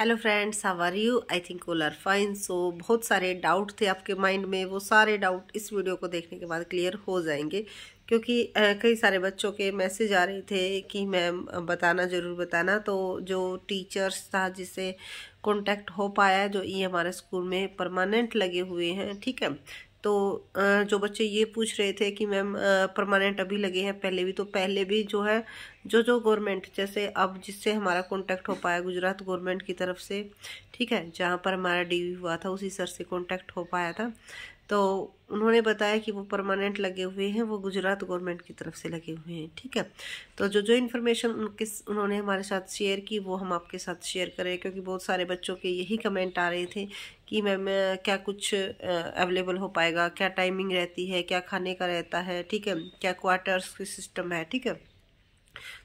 hello friends how are you I think all are fine so बहुत सारे doubt थे आपके माइंड में वो सारे डाउट इस वीडियो को देखने के बाद क्लियर हो जाएंगे क्योंकि कई सारे बच्चों के मैसेज आ रहे थे कि मैम बताना ज़रूर बताना तो जो टीचर्स था जिसे कॉन्टैक्ट हो पाया जो ये हमारे स्कूल में परमानेंट लगे हुए हैं ठीक है तो जो बच्चे ये पूछ रहे थे कि मैम परमानेंट अभी लगे हैं पहले भी तो पहले भी जो है जो जो गवर्नमेंट जैसे अब जिससे हमारा कांटेक्ट हो पाया गुजरात गवर्नमेंट की तरफ से ठीक है जहाँ पर हमारा डीवी हुआ था उसी सर से कांटेक्ट हो पाया था तो उन्होंने बताया कि वो परमानेंट लगे हुए हैं वो गुजरात गवर्नमेंट की तरफ से लगे हुए हैं ठीक है तो जो जो इन्फॉर्मेशन उनके उन्होंने हमारे साथ शेयर की वो हम आपके साथ शेयर करें क्योंकि बहुत सारे बच्चों के यही कमेंट आ रहे थे कि मैम क्या कुछ अवेलेबल हो पाएगा क्या टाइमिंग रहती है क्या खाने का रहता है ठीक है क्या क्वार्टर्स की सिस्टम है ठीक है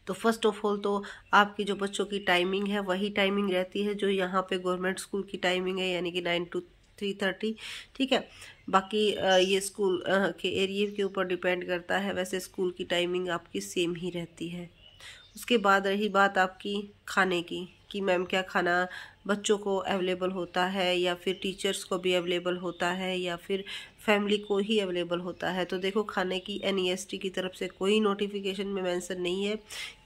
तो फर्स्ट ऑफ ऑल तो आपकी जो बच्चों की टाइमिंग है वही टाइमिंग रहती है जो यहाँ पे गवर्नमेंट स्कूल की टाइमिंग है यानी कि नाइन टू थ्री थर्टी ठीक है बाकी ये स्कूल के एरिए के ऊपर डिपेंड करता है वैसे स्कूल की टाइमिंग आपकी सेम ही रहती है उसके बाद रही बात आपकी खाने की कि मैम क्या खाना बच्चों को अवेलेबल होता है या फिर टीचर्स को भी अवेलेबल होता है या फिर फैमिली को ही अवेलेबल होता है तो देखो खाने की एन e की तरफ से कोई नोटिफिकेशन में मैंसन नहीं है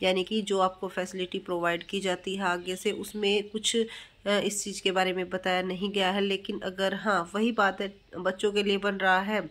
यानी कि जो आपको फैसिलिटी प्रोवाइड की जाती है आगे से उसमें कुछ इस चीज़ के बारे में बताया नहीं गया है लेकिन अगर हाँ वही बात है बच्चों के लिए बन रहा है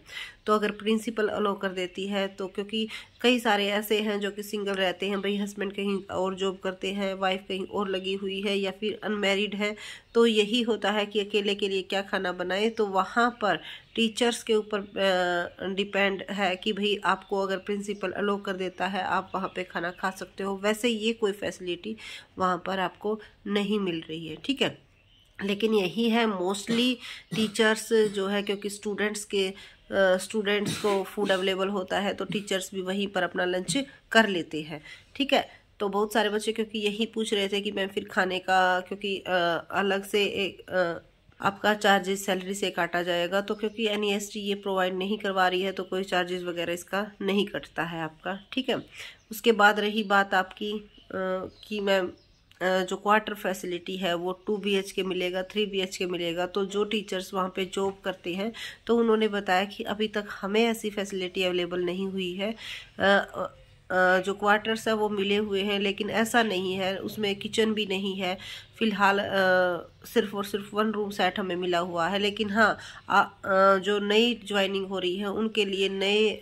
तो अगर प्रिंसिपल अलो कर देती है तो क्योंकि कई सारे ऐसे हैं जो कि सिंगल रहते हैं भाई हस्बैंड कहीं और जॉब करते हैं वाइफ कहीं और लगी हुई है या फिर अनमेरिड है तो यही होता है कि अकेले के लिए क्या खाना बनाए तो वहाँ पर टीचर्स के ऊपर डिपेंड है कि भाई आपको अगर प्रिंसिपल अलो कर देता है आप वहाँ पे खाना खा सकते हो वैसे ये कोई फैसिलिटी वहाँ पर आपको नहीं मिल रही है ठीक है लेकिन यही है मोस्टली टीचर्स जो है क्योंकि स्टूडेंट्स के स्टूडेंट्स को फूड अवेलेबल होता है तो टीचर्स भी वहीं पर अपना लंच कर लेते हैं ठीक है तो बहुत सारे बच्चे क्योंकि यही पूछ रहे थे कि मैम फिर खाने का क्योंकि अलग से एक आपका चार्जेस सैलरी से काटा जाएगा तो क्योंकि एन e ये प्रोवाइड नहीं करवा रही है तो कोई चार्जेस वगैरह इसका नहीं कटता है आपका ठीक है उसके बाद रही बात आपकी कि मैम जो क्वार्टर फैसिलिटी है वो टू बी के मिलेगा थ्री बी के मिलेगा तो जो टीचर्स वहाँ पे जॉब करते हैं तो उन्होंने बताया कि अभी तक हमें ऐसी फैसिलिटी अवेलेबल नहीं हुई है जो क्वार्टर्स है वो मिले हुए हैं लेकिन ऐसा नहीं है उसमें किचन भी नहीं है फ़िलहाल सिर्फ और सिर्फ वन रूम सेट हमें मिला हुआ है लेकिन हाँ आ, आ, जो नई ज्वाइनिंग हो रही है उनके लिए नए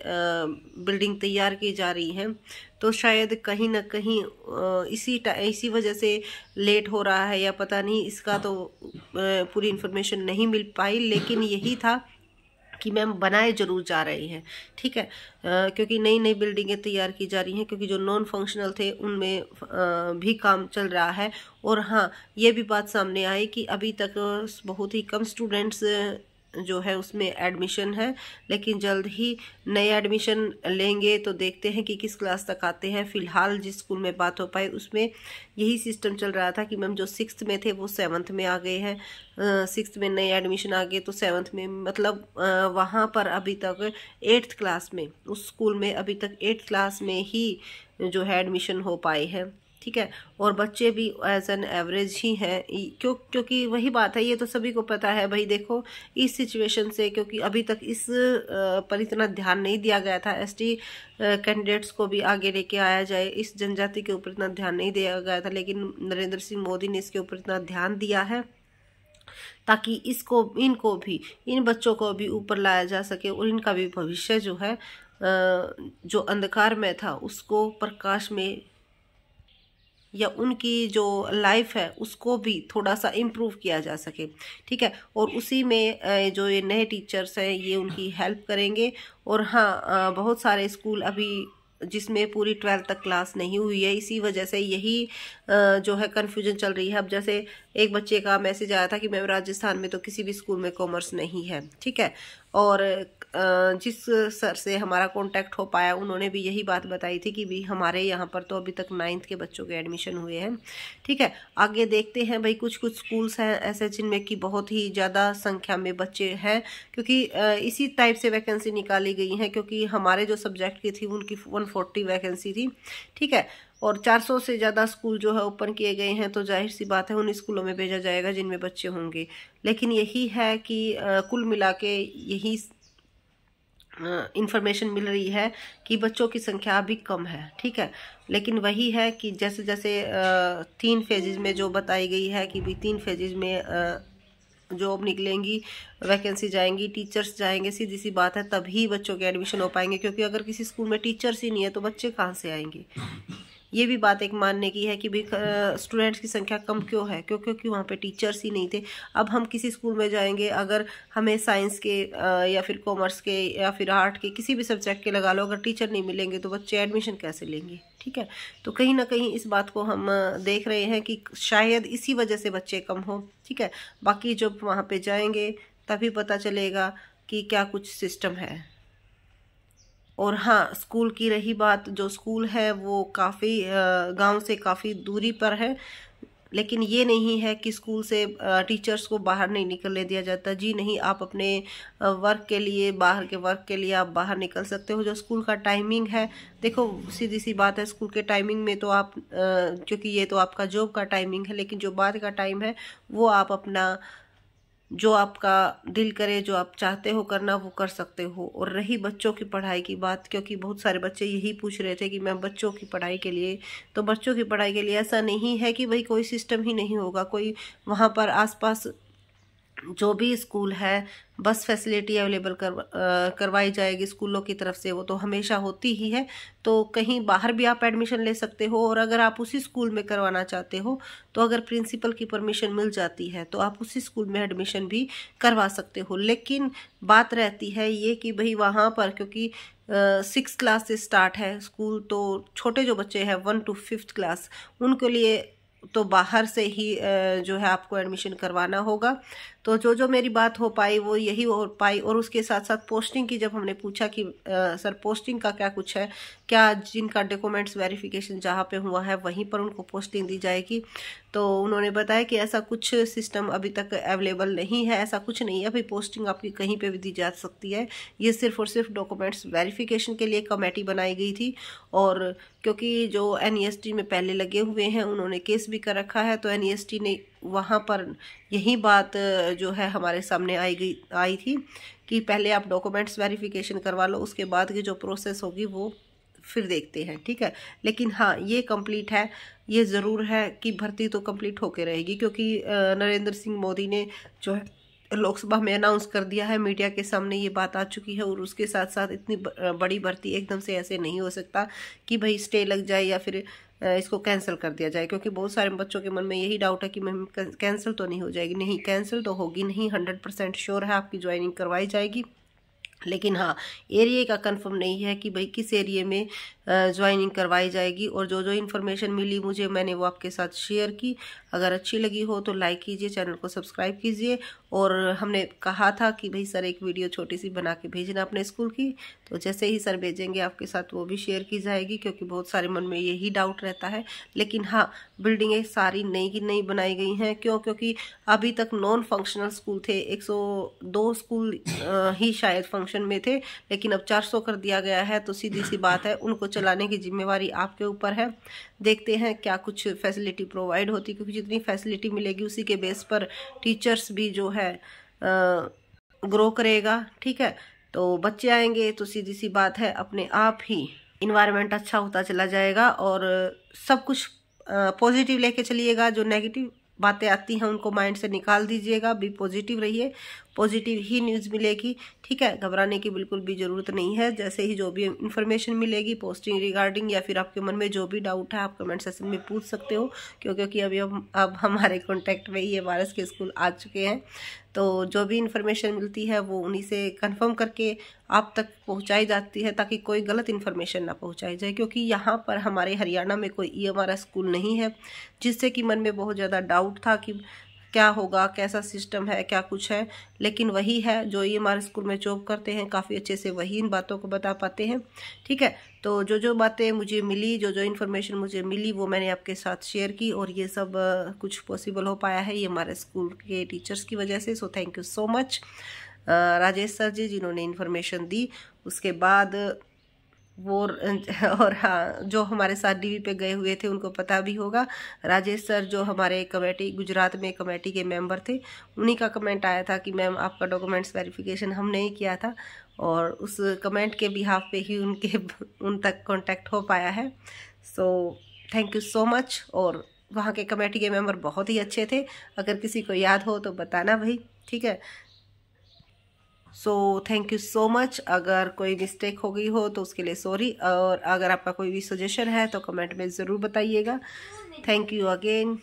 बिल्डिंग तैयार की जा रही है तो शायद कहीं ना कहीं इसी इसी वजह से लेट हो रहा है या पता नहीं इसका तो पूरी इन्फॉर्मेशन नहीं मिल पाई लेकिन यही था कि मैम बनाए जरूर जा रही हैं ठीक है आ, क्योंकि नई नई बिल्डिंगें तैयार की जा रही हैं क्योंकि जो नॉन फंक्शनल थे उनमें भी काम चल रहा है और हाँ ये भी बात सामने आई कि अभी तक बहुत ही कम स्टूडेंट्स जो है उसमें एडमिशन है लेकिन जल्द ही नए एडमिशन लेंगे तो देखते हैं कि किस क्लास तक आते हैं फिलहाल जिस स्कूल में बात हो पाई उसमें यही सिस्टम चल रहा था कि मैम जो सिक्स में थे वो सेवन्थ में आ गए हैं सिक्स में नए एडमिशन आ गए तो सेवन्थ में मतलब वहाँ पर अभी तक एट्थ क्लास में उस स्कूल में अभी तक एट्थ क्लास में ही जो है एडमिशन हो पाए हैं ठीक है और बच्चे भी एज एन एवरेज ही हैं क्यों क्योंकि वही बात है ये तो सभी को पता है भाई देखो इस सिचुएशन से क्योंकि अभी तक इस पर इतना ध्यान नहीं दिया गया था एसटी कैंडिडेट्स को भी आगे लेके आया जाए इस जनजाति के ऊपर इतना ध्यान नहीं दिया गया था लेकिन नरेंद्र सिंह मोदी ने इसके ऊपर इतना ध्यान दिया है ताकि इसको इनको भी इन बच्चों को भी ऊपर लाया जा सके और इनका भी भविष्य जो है जो अंधकार में था उसको प्रकाश में या उनकी जो लाइफ है उसको भी थोड़ा सा इम्प्रूव किया जा सके ठीक है और उसी में जो ये नए टीचर्स हैं ये उनकी हेल्प करेंगे और हाँ बहुत सारे स्कूल अभी जिसमें पूरी ट्वेल्थ तक क्लास नहीं हुई है इसी वजह से यही जो है कन्फ्यूजन चल रही है अब जैसे एक बच्चे का मैसेज आया था कि मैम राजस्थान में तो किसी भी स्कूल में कॉमर्स नहीं है ठीक है और जिस सर से हमारा कांटेक्ट हो पाया उन्होंने भी यही बात बताई थी कि भी हमारे यहाँ पर तो अभी तक नाइन्थ के बच्चों के एडमिशन हुए हैं ठीक है आगे देखते हैं भाई कुछ कुछ स्कूल्स हैं ऐसे जिनमें कि बहुत ही ज़्यादा संख्या में बच्चे हैं क्योंकि इसी टाइप से वैकेंसी निकाली गई हैं क्योंकि हमारे जो सब्जेक्ट की थी उनकी वन वैकेंसी थी ठीक है और 400 से ज़्यादा स्कूल जो है ओपन किए गए हैं तो जाहिर सी बात है उन स्कूलों में भेजा जाएगा जिनमें बच्चे होंगे लेकिन यही है कि कुल मिला के यही इन्फॉर्मेशन मिल रही है कि बच्चों की संख्या अभी कम है ठीक है लेकिन वही है कि जैसे जैसे तीन फेजेज में जो बताई गई है कि भी तीन फेजेज में जॉब निकलेंगी वैकेंसी जाएंगी टीचर्स जाएंगे सीधी सी बात है तभी बच्चों के एडमिशन हो पाएंगे क्योंकि अगर किसी स्कूल में टीचर्स ही नहीं है तो बच्चे कहाँ से आएंगे ये भी बात एक मानने की है कि भाई स्टूडेंट्स की संख्या कम क्यों है क्यों क्योंकि वहाँ पे टीचर्स ही नहीं थे अब हम किसी स्कूल में जाएंगे अगर हमें साइंस के या फिर कॉमर्स के या फिर आर्ट के किसी भी सब्जेक्ट के लगा लो अगर टीचर नहीं मिलेंगे तो बच्चे एडमिशन कैसे लेंगे ठीक है तो कहीं ना कहीं इस बात को हम देख रहे हैं कि शायद इसी वजह से बच्चे कम हों ठीक है बाकी जब वहाँ पर जाएंगे तभी पता चलेगा कि क्या कुछ सिस्टम है और हाँ स्कूल की रही बात जो स्कूल है वो काफ़ी गांव से काफ़ी दूरी पर है लेकिन ये नहीं है कि स्कूल से टीचर्स को बाहर नहीं निकलने दिया जाता जी नहीं आप अपने वर्क के लिए बाहर के वर्क के लिए आप बाहर निकल सकते हो जो स्कूल का टाइमिंग है देखो सीधी सी बात है स्कूल के टाइमिंग में तो आप क्योंकि ये तो आपका जॉब का टाइमिंग है लेकिन जो बाद का टाइम है वो आप अपना जो आपका दिल करे जो आप चाहते हो करना वो कर सकते हो और रही बच्चों की पढ़ाई की बात क्योंकि बहुत सारे बच्चे यही पूछ रहे थे कि मैं बच्चों की पढ़ाई के लिए तो बच्चों की पढ़ाई के लिए ऐसा नहीं है कि भाई कोई सिस्टम ही नहीं होगा कोई वहाँ पर आसपास जो भी स्कूल है बस फैसिलिटी अवेलेबल कर करवाई जाएगी स्कूलों की तरफ से वो तो हमेशा होती ही है तो कहीं बाहर भी आप एडमिशन ले सकते हो और अगर आप उसी स्कूल में करवाना चाहते हो तो अगर प्रिंसिपल की परमिशन मिल जाती है तो आप उसी स्कूल में एडमिशन भी करवा सकते हो लेकिन बात रहती है ये कि भाई वहाँ पर क्योंकि सिक्स uh, क्लास से स्टार्ट है स्कूल तो छोटे जो बच्चे हैं वन टू फिफ्थ क्लास उनके लिए तो बाहर से ही जो है आपको एडमिशन करवाना होगा तो जो जो मेरी बात हो पाई वो यही हो पाई और उसके साथ साथ पोस्टिंग की जब हमने पूछा कि आ, सर पोस्टिंग का क्या कुछ है क्या जिनका डॉक्यूमेंट्स वेरिफिकेशन जहाँ पे हुआ है वहीं पर उनको पोस्टिंग दी जाएगी तो उन्होंने बताया कि ऐसा कुछ सिस्टम अभी तक अवेलेबल नहीं है ऐसा कुछ नहीं है अभी पोस्टिंग आपकी कहीं पर भी दी जा सकती है ये सिर्फ और सिर्फ डॉक्यूमेंट्स वेरीफिकेशन के लिए कमेटी बनाई गई थी और क्योंकि जो एन e में पहले लगे हुए हैं उन्होंने केस भी कर रखा है तो एन e ने वहाँ पर यही बात जो है हमारे सामने आई गई आई थी कि पहले आप डॉक्यूमेंट्स वेरिफिकेशन करवा लो उसके बाद की जो प्रोसेस होगी वो फिर देखते हैं ठीक है लेकिन हाँ ये कंप्लीट है ये ज़रूर है कि भर्ती तो कंप्लीट होके रहेगी क्योंकि नरेंद्र सिंह मोदी ने जो है लोकसभा में अनाउंस कर दिया है मीडिया के सामने ये बात आ चुकी है और उसके साथ साथ इतनी बड़ी भर्ती एकदम से ऐसे नहीं हो सकता कि भाई स्टे लग जाए या फिर इसको कैंसिल कर दिया जाए क्योंकि बहुत सारे बच्चों के मन में यही डाउट है कि मैम कैंसिल तो नहीं हो जाएगी नहीं कैंसिल तो होगी नहीं हंड्रेड परसेंट श्योर है आपकी ज्वाइनिंग करवाई जाएगी लेकिन हाँ एरिए का कंफर्म नहीं है कि भाई किस एरिए में ज्वाइनिंग करवाई जाएगी और जो जो इन्फॉर्मेशन मिली मुझे मैंने वो आपके साथ शेयर की अगर अच्छी लगी हो तो लाइक कीजिए चैनल को सब्सक्राइब कीजिए और हमने कहा था कि भाई सर एक वीडियो छोटी सी बना के भेजना अपने स्कूल की तो जैसे ही सर भेजेंगे आपके साथ वो भी शेयर की जाएगी क्योंकि बहुत सारे मन में यही डाउट रहता है लेकिन हाँ बिल्डिंगें सारी नई की नई बनाई गई हैं क्यों क्योंकि अभी तक नॉन फंक्शनल स्कूल थे एक स्कूल ही शायद फंक्शन में थे लेकिन अब चार कर दिया गया है तो सीधी सी बात है उनको चलाने की जिम्मेवारी आपके ऊपर है देखते हैं क्या कुछ फैसिलिटी प्रोवाइड होती क्योंकि जितनी फैसिलिटी मिलेगी उसी के बेस पर टीचर्स भी जो है ग्रो करेगा ठीक है तो बच्चे आएंगे तो सीधी सी बात है अपने आप ही इन्वायरमेंट अच्छा होता चला जाएगा और सब कुछ पॉजिटिव लेके चलिएगा जो नेगेटिव बातें आती हैं उनको माइंड से निकाल दीजिएगा भी पॉजिटिव रहिए पॉजिटिव ही न्यूज़ मिलेगी ठीक है घबराने की बिल्कुल भी ज़रूरत नहीं है जैसे ही जो भी इन्फॉर्मेशन मिलेगी पोस्टिंग रिगार्डिंग या फिर आपके मन में जो भी डाउट है आप कमेंट सेक्शन में पूछ सकते हो क्योंकि अभी अब अब हमारे कॉन्टैक्ट में ये वायरस के स्कूल आ चुके हैं तो जो भी इन्फॉर्मेशन मिलती है वो उन्हीं से कन्फर्म करके आप तक पहुँचाई जाती है ताकि कोई गलत इन्फॉर्मेशन ना पहुँचाई जाए क्योंकि यहाँ पर हमारे हरियाणा में कोई ई एस स्कूल नहीं है जिससे कि मन में बहुत ज़्यादा डाउट था कि क्या होगा कैसा सिस्टम है क्या कुछ है लेकिन वही है जो ये हमारे स्कूल में जॉब करते हैं काफ़ी अच्छे से वही इन बातों को बता पाते हैं ठीक है तो जो जो बातें मुझे मिली जो जो इन्फॉर्मेशन मुझे मिली वो मैंने आपके साथ शेयर की और ये सब कुछ पॉसिबल हो पाया है ये हमारे स्कूल के टीचर्स की वजह से so thank you so much Rajesh sir ji जिन्होंने इन्फॉर्मेशन दी उसके बाद वो और हाँ जो हमारे साथ डीवी पे गए हुए थे उनको पता भी होगा राजेश सर जो हमारे कमेटी गुजरात में कमेटी के मेंबर थे उन्हीं का कमेंट आया था कि मैम आपका डॉक्यूमेंट्स वेरिफिकेशन हमने ही किया था और उस कमेंट के बिहाफ पे ही उनके उन तक कांटेक्ट हो पाया है so thank you so much और वहाँ के कमेटी के मेम्बर बहुत ही अच्छे थे अगर किसी को याद हो तो बताना भाई ठीक है so thank you so much अगर कोई मिस्टेक हो गई हो तो उसके लिए सॉरी और अगर आपका कोई भी सजेशन है तो कमेंट में ज़रूर बताइएगा थैंक यू अगेन